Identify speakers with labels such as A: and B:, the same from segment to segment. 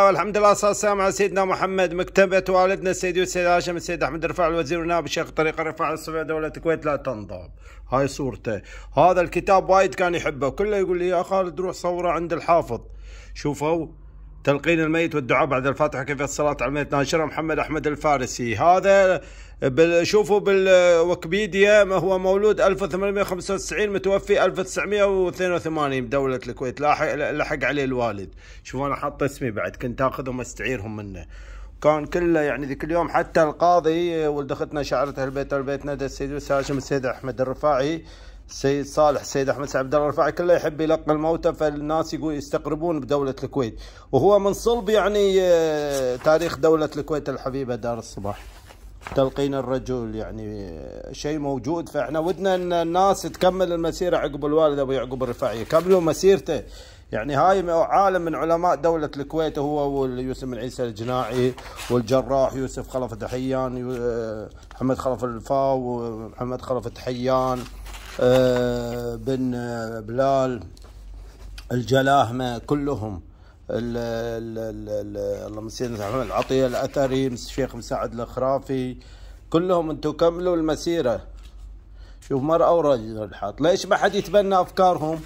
A: والحمد لله والصلاة والسلام على سيدنا محمد مكتبة والدنا السيد والسيد السيد هاشم السيد أحمد رفاع الوزير ونائب الشيخ طريق الرفاع الصبيح دولة الكويت لا تنضب هاي صورته هذا الكتاب وايد كان يحبه كله يقول لي يا خالد روح صوره عند الحافظ شوفوا تلقين الميت والدعاء بعد الفاتحة كيف الصلاة على الميت ناشرة محمد أحمد الفارسي هذا شوفوا شوفوا بالويكيبيديا هو مولود 1895 متوفي 1982 بدولة الكويت لحق, لحق عليه الوالد شوفوا أنا حاط اسمي بعد كنت أخذهم أستعيرهم منه كان كله يعني ذيك اليوم حتى القاضي ولد اختنا شعرته البيت البيت ندى السيد هاشم السيد احمد الرفاعي سيد صالح السيد احمد عبد الله الرفاعي كله يحب يلقى الموتى فالناس يقول يستقربون بدوله الكويت وهو من صلب يعني آه، تاريخ دوله الكويت الحبيبه دار الصباح تلقين الرجل يعني آه، شيء موجود فاحنا ودنا ان الناس تكمل المسيره عقب الوالد ابو يعقوب الرفاعي يكملوا مسيرته يعني هاي عالم من علماء دولة الكويت هو واليوسف بن عيسى الجناعي والجراح يوسف خلف تحيان آه، محمد خلف الفاو ومحمد خلف تحيان آه، بن آه، بلال الجلاهمة كلهم اللهم سيدنا العطية الأثري الشيخ مساعد الخرافي كلهم انتم كملوا المسيرة شوف أو رجل حاط ليش ما حد يتبنى أفكارهم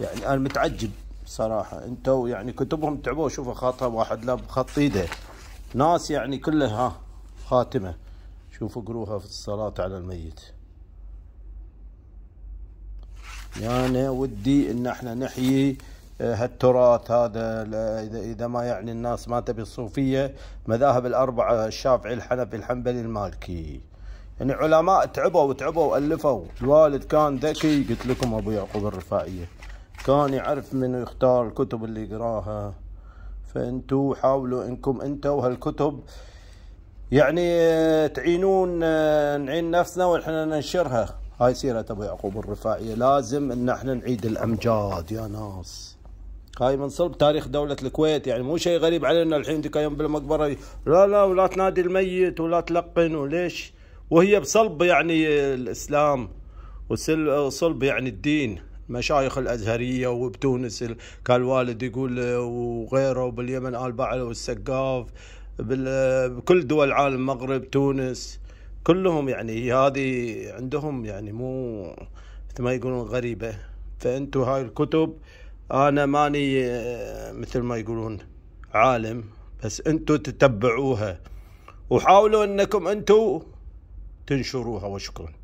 A: يعني أنا متعجب صراحة أنتوا يعني كتبهم تعبوا شوفوا خاطها واحد لاب خط ايده ناس يعني كلها خاتمة شوفوا قروها في الصلاة على الميت يعني ودي ان احنا نحيي آه، هالتراث هذا اذا ما يعني الناس ما تبي الصوفيه مذاهب الاربعه الشافعي الحنفي الحنبلي المالكي يعني علماء تعبوا وتعبوا والفوا الوالد كان ذكي قلت لكم ابو يعقوب الرفاعيه كان يعرف من يختار الكتب اللي يقراها فانتوا حاولوا انكم انتوا هالكتب يعني آه، تعينون آه، نعين نفسنا واحنا ننشرها هاي سيرة أبو يعقوب الرفاعية لازم إن احنا نعيد الأمجاد يا ناس هاي من صلب تاريخ دولة الكويت يعني مو شيء غريب علينا الحين ذيك يوم بالمقبرة لا لا ولا تنادي الميت ولا تلقن وليش وهي بصلب يعني الإسلام وصلب يعني الدين مشايخ الأزهرية وبتونس كان الوالد يقول وغيره وباليمن آل بعل والسقاف بكل دول العالم المغرب تونس كلهم يعني هذه عندهم يعني مو مثل ما يقولون غريبة فأنتوا هاي الكتب أنا ماني آه، مثل ما يقولون عالم بس أنتوا تتبعوها وحاولوا أنكم أنتوا تنشروها وشكرا